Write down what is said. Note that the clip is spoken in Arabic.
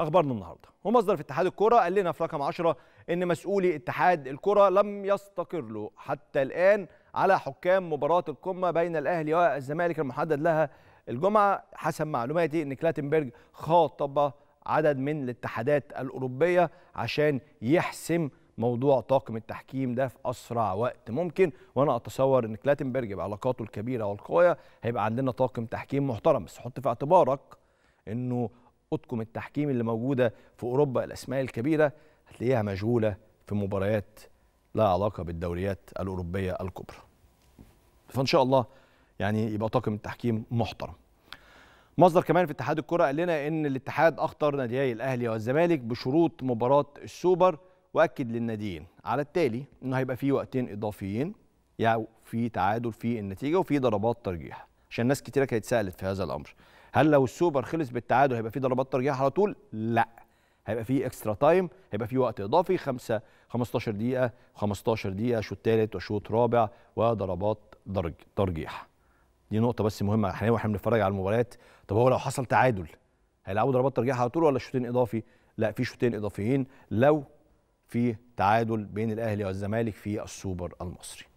اخبارنا النهارده ومصدر في اتحاد الكره قال لنا في رقم 10 ان مسؤولي اتحاد الكره لم يستقر له حتى الان على حكام مباراه القمه بين الاهلي والزمالك المحدد لها الجمعه حسب معلوماتي ان كلاتنبرج خاطب عدد من الاتحادات الاوروبيه عشان يحسم موضوع طاقم التحكيم ده في اسرع وقت ممكن وانا اتصور ان كلاتنبرج بعلاقاته الكبيره والقويه هيبقى عندنا طاقم تحكيم محترم بس حط في اعتبارك انه اطقم التحكيم اللي موجوده في اوروبا الاسماء الكبيره هتلاقيها مشغوله في مباريات لها علاقه بالدوريات الاوروبيه الكبرى. فان شاء الله يعني يبقى طاقم التحكيم محترم. مصدر كمان في اتحاد الكره قال لنا ان الاتحاد اخطر ناديي الاهلي والزمالك بشروط مباراه السوبر واكد للناديين على التالي انه هيبقى في وقتين اضافيين يعني في تعادل في النتيجه وفي ضربات ترجيح. عشان ناس كتيره كانت سالت في هذا الامر هل لو السوبر خلص بالتعادل هيبقى في ضربات ترجيح على طول لا هيبقى في اكسترا تايم هيبقى في وقت اضافي خمسة 15 دقيقه 15 دقيقه شوط ثالث وشوط رابع وضربات درج ترجيح دي نقطه بس مهمه احنا واحنا بنتفرج على المباريات طب هو لو حصل تعادل هيلعبوا ضربات ترجيح على طول ولا شوطين اضافي لا في شوطين اضافيين لو في تعادل بين الاهلي والزمالك في السوبر المصري